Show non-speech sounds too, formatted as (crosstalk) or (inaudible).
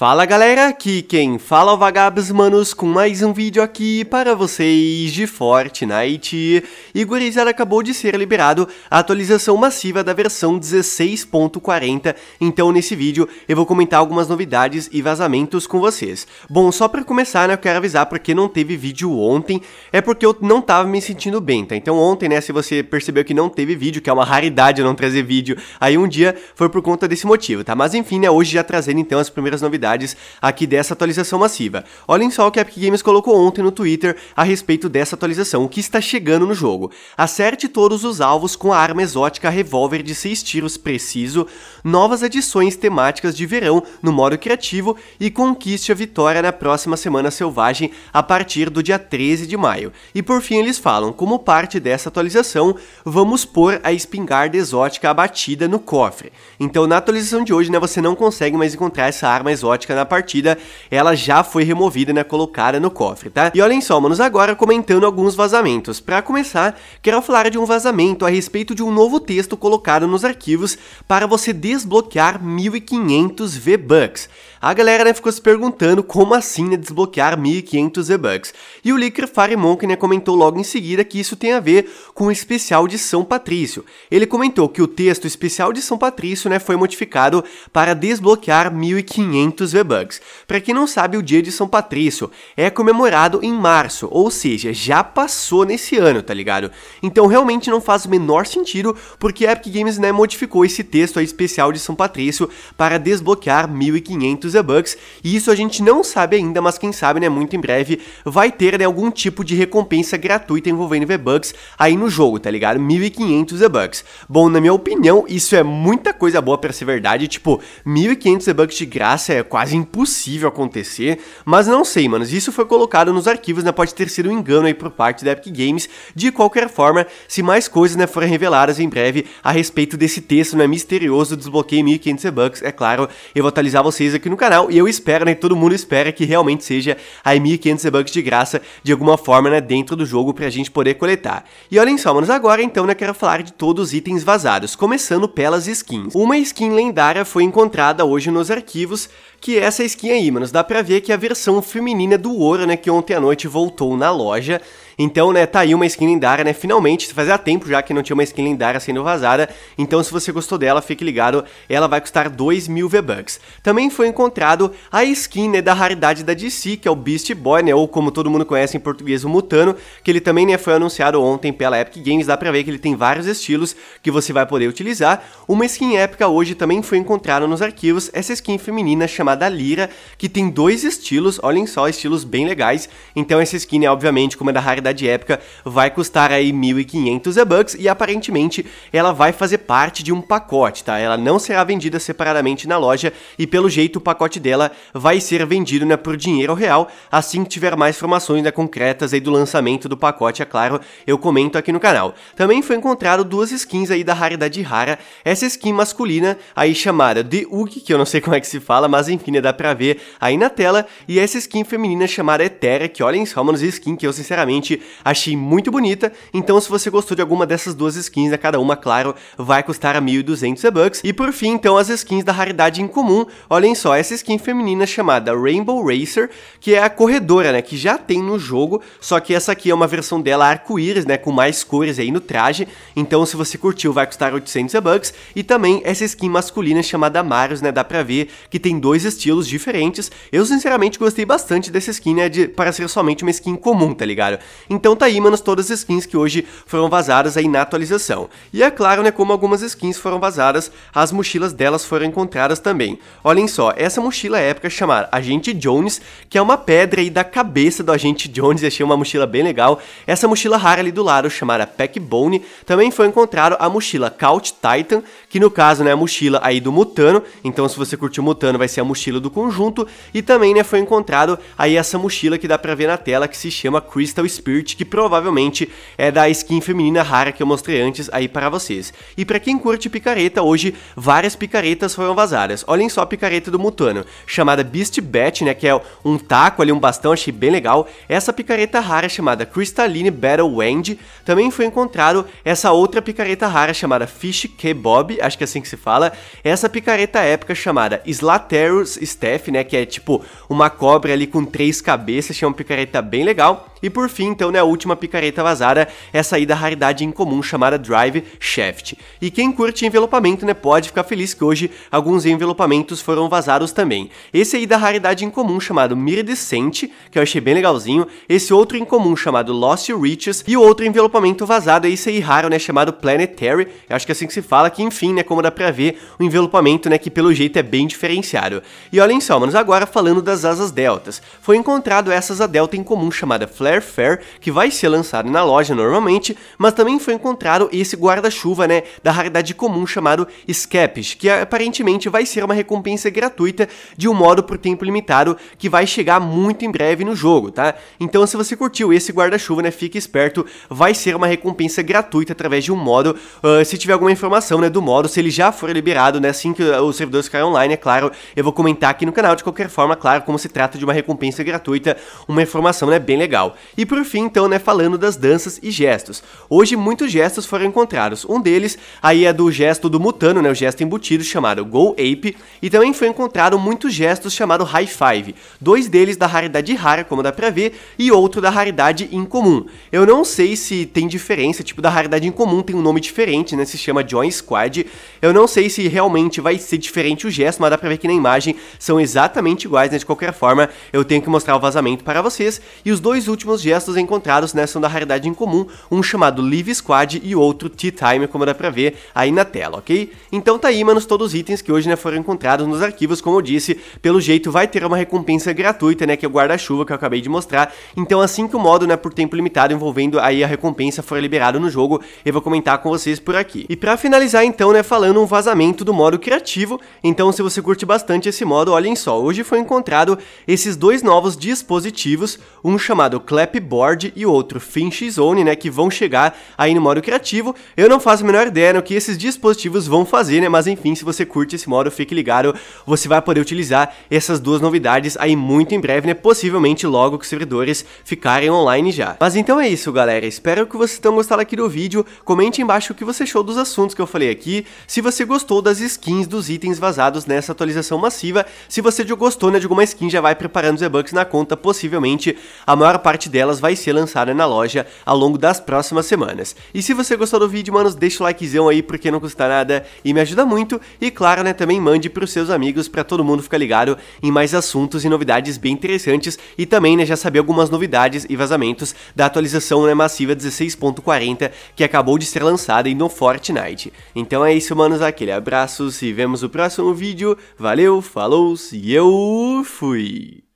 Fala galera, aqui quem fala é o Vagabos Manos com mais um vídeo aqui para vocês de Fortnite. E gurizada, acabou de ser liberado a atualização massiva da versão 16.40, então nesse vídeo eu vou comentar algumas novidades e vazamentos com vocês. Bom, só para começar, né, eu quero avisar porque não teve vídeo ontem, é porque eu não tava me sentindo bem, tá? Então ontem, né, se você percebeu que não teve vídeo, que é uma raridade eu não trazer vídeo, aí um dia foi por conta desse motivo, tá? Mas enfim, né, hoje já trazendo então as primeiras novidades novidades aqui dessa atualização massiva. Olhem só o que a Epic Games colocou ontem no Twitter a respeito dessa atualização, que está chegando no jogo. Acerte todos os alvos com a arma exótica revólver de 6 tiros preciso, novas edições temáticas de verão no modo criativo e conquiste a vitória na próxima Semana Selvagem a partir do dia 13 de maio. E por fim eles falam, como parte dessa atualização, vamos pôr a espingarda exótica abatida no cofre. Então na atualização de hoje, né, você não consegue mais encontrar essa arma exótica exótica na partida, ela já foi removida, né, colocada no cofre, tá? E olhem só, manos, agora comentando alguns vazamentos. Para começar, quero falar de um vazamento a respeito de um novo texto colocado nos arquivos para você desbloquear 1500 V-Bucks. A galera né, ficou se perguntando como assim né, desbloquear 1.500 V-Bucks. E o Licker Firemonk né, comentou logo em seguida que isso tem a ver com o especial de São Patrício. Ele comentou que o texto especial de São Patrício né, foi modificado para desbloquear 1.500 V-Bucks. Para quem não sabe, o dia de São Patrício é comemorado em março, ou seja, já passou nesse ano, tá ligado? Então realmente não faz o menor sentido porque a Epic Games né, modificou esse texto especial de São Patrício para desbloquear 1.500 dos The Bucks, e isso a gente não sabe ainda, mas quem sabe, né, muito em breve, vai ter, né, algum tipo de recompensa gratuita envolvendo V-Bucks aí no jogo, tá ligado? 1.500 V-Bucks. Bom, na minha opinião, isso é muita coisa boa para ser verdade, tipo, 1.500 V-Bucks de graça é quase impossível acontecer, mas não sei, mano. isso foi colocado nos arquivos, né, pode ter sido um engano aí por parte da Epic Games, de qualquer forma, se mais coisas, né, forem reveladas em breve a respeito desse texto, né, misterioso, desbloqueio 1.500 V-Bucks, é claro, eu vou atualizar vocês aqui no canal e eu espero, né, todo mundo espera que realmente seja aí 1500 bucks de graça de alguma forma, né, dentro do jogo pra gente poder coletar. E olhem só, manos, agora então, né, quero falar de todos os itens vazados, começando pelas skins. Uma skin lendária foi encontrada hoje nos arquivos, que é essa skin aí, manos, dá pra ver que é a versão feminina do ouro, né, que ontem à noite voltou na loja, então, né, tá aí uma skin lendária, né? Finalmente, fazia tempo já que não tinha uma skin lendária sendo vazada. Então, se você gostou dela, fique ligado, ela vai custar 2 mil V-Bucks. Também foi encontrado a skin, né, da raridade da DC, que é o Beast Boy, né? Ou como todo mundo conhece em português, o Mutano, que ele também, né, foi anunciado ontem pela Epic Games. Dá pra ver que ele tem vários estilos que você vai poder utilizar. Uma skin épica hoje também foi encontrada nos arquivos, essa skin feminina chamada Lira, que tem dois estilos, olhem só, estilos bem legais. Então, essa skin é, obviamente, como é da raridade raridade épica vai custar aí 1.500 E-Bucks e aparentemente ela vai fazer parte de um pacote, tá? Ela não será vendida separadamente na loja e pelo jeito o pacote dela vai ser vendido né, por dinheiro real assim que tiver mais informações né, concretas aí do lançamento do pacote, é claro, eu comento aqui no canal. Também foi encontrado duas skins aí da raridade rara, essa skin masculina aí chamada The Ug, que eu não sei como é que se fala, mas enfim, né, dá pra ver aí na tela, e essa skin feminina chamada Etera, que olhem só, é mano, skin que eu sinceramente achei muito bonita, então se você gostou de alguma dessas duas skins, a né, cada uma, claro, vai custar 1.200 E-Bucks. E por fim, então, as skins da raridade incomum, olhem só, essa skin feminina chamada Rainbow Racer, que é a corredora, né, que já tem no jogo, só que essa aqui é uma versão dela arco-íris, né, com mais cores aí no traje, então se você curtiu, vai custar 800 E-Bucks. E também essa skin masculina chamada Marius, né, dá pra ver que tem dois estilos diferentes, eu sinceramente gostei bastante dessa skin, né, de, para ser somente uma skin comum, tá ligado? Então tá aí, manos, todas as skins que hoje foram vazadas aí na atualização. E é claro, né, como algumas skins foram vazadas, as mochilas delas foram encontradas também. Olhem só, essa mochila épica chamada Agente Jones, que é uma pedra aí da cabeça do Agente Jones, (laughs) achei uma mochila bem legal. Essa mochila rara ali do lado, chamada Packbone, também foi encontrada a mochila Couch Titan, que no caso, né, é a mochila aí do Mutano, então se você curtiu o Mutano vai ser a mochila do conjunto, e também, né, foi encontrado aí essa mochila que dá pra ver na tela, que se chama Crystal Spirit, Spirit, que provavelmente é da skin feminina rara que eu mostrei antes aí para vocês. E para quem curte picareta, hoje várias picaretas foram vazadas. Olhem só a picareta do Mutano, chamada Beast Bat, né, que é um taco ali, um bastão, achei bem legal. Essa picareta rara chamada Crystalline Battle Wand, também foi encontrado essa outra picareta rara chamada Fish Kebob, acho que é assim que se fala. Essa picareta épica chamada Slaterus Steph, né, que é tipo uma cobra ali com três cabeças, achei é uma picareta bem legal. E por fim, então, né, a última picareta vazada é aí da raridade incomum chamada Drive Shaft. E quem curte envelopamento, né, pode ficar feliz que hoje alguns envelopamentos foram vazados também. Esse aí da raridade incomum chamado Mira Decente, que eu achei bem legalzinho, esse outro incomum chamado Lost Reaches e outro envelopamento vazado aí, é esse aí raro, né, chamado Planetary, eu acho que é assim que se fala, que enfim, né, como dá pra ver, o um envelopamento, né, que pelo jeito é bem diferenciado. E olhem só, manos, agora falando das asas deltas. Foi encontrado essa asa delta incomum chamada Flash Fair, que vai ser lançado na loja normalmente, mas também foi encontrado esse guarda-chuva, né, da raridade comum chamado Scapish, que aparentemente vai ser uma recompensa gratuita de um modo por tempo limitado que vai chegar muito em breve no jogo, tá? Então se você curtiu esse guarda-chuva, né, fique esperto, vai ser uma recompensa gratuita através de um modo, uh, se tiver alguma informação, né, do modo, se ele já for liberado, né, assim que os servidores ficarem online, é claro, eu vou comentar aqui no canal, de qualquer forma, claro, como se trata de uma recompensa gratuita, uma informação, né, bem legal. E por fim, então, né, falando das danças e gestos. Hoje muitos gestos foram encontrados. Um deles aí é do gesto do Mutano, né, o gesto embutido chamado Go Ape, e também foi encontrado muitos gestos chamado High Five. Dois deles da raridade rara, como dá pra ver, e outro da raridade incomum. Eu não sei se tem diferença, tipo, da raridade incomum tem um nome diferente, né, se chama Join Squad. Eu não sei se realmente vai ser diferente o gesto, mas dá pra ver que na imagem são exatamente iguais, né, de qualquer forma, eu tenho que mostrar o vazamento para vocês. E os dois últimos últimos gestos encontrados né, são da raridade incomum, um chamado Live Squad e outro Tea Time, como dá pra ver aí na tela, ok? Então tá aí, manos, todos os itens que hoje né, foram encontrados nos arquivos, como eu disse, pelo jeito vai ter uma recompensa gratuita, né, que é o guarda-chuva que eu acabei de mostrar, então assim que o modo, né, por tempo limitado envolvendo aí a recompensa for liberado no jogo, eu vou comentar com vocês por aqui. E pra finalizar então, né, falando um vazamento do modo criativo, então se você curte bastante esse modo, olhem só, hoje foi encontrado esses dois novos dispositivos, um chamado Clash Clapboard e outro Finch Zone, né, que vão chegar aí no modo criativo. Eu não faço a menor ideia no que esses dispositivos vão fazer, né, mas enfim, se você curte esse modo, fique ligado, você vai poder utilizar essas duas novidades aí muito em breve, né, possivelmente logo que os servidores ficarem online já. Mas então é isso, galera, espero que vocês tenham gostado aqui do vídeo, comente embaixo o que você achou dos assuntos que eu falei aqui, se você gostou das skins dos itens vazados nessa atualização massiva, se você já gostou, né, de alguma skin, já vai preparando os e-bucks na conta, possivelmente a maior parte delas vai ser lançada na loja ao longo das próximas semanas. E se você gostou do vídeo, manos, deixa o likezão aí porque não custa nada e me ajuda muito. E claro, né, também mande pros seus amigos para todo mundo ficar ligado em mais assuntos e novidades bem interessantes e também, né, já saber algumas novidades e vazamentos da atualização né, massiva 16.40 que acabou de ser lançada no Fortnite. Então é isso, manos, aquele abraço, se vemos no próximo vídeo, valeu, falou e eu fui!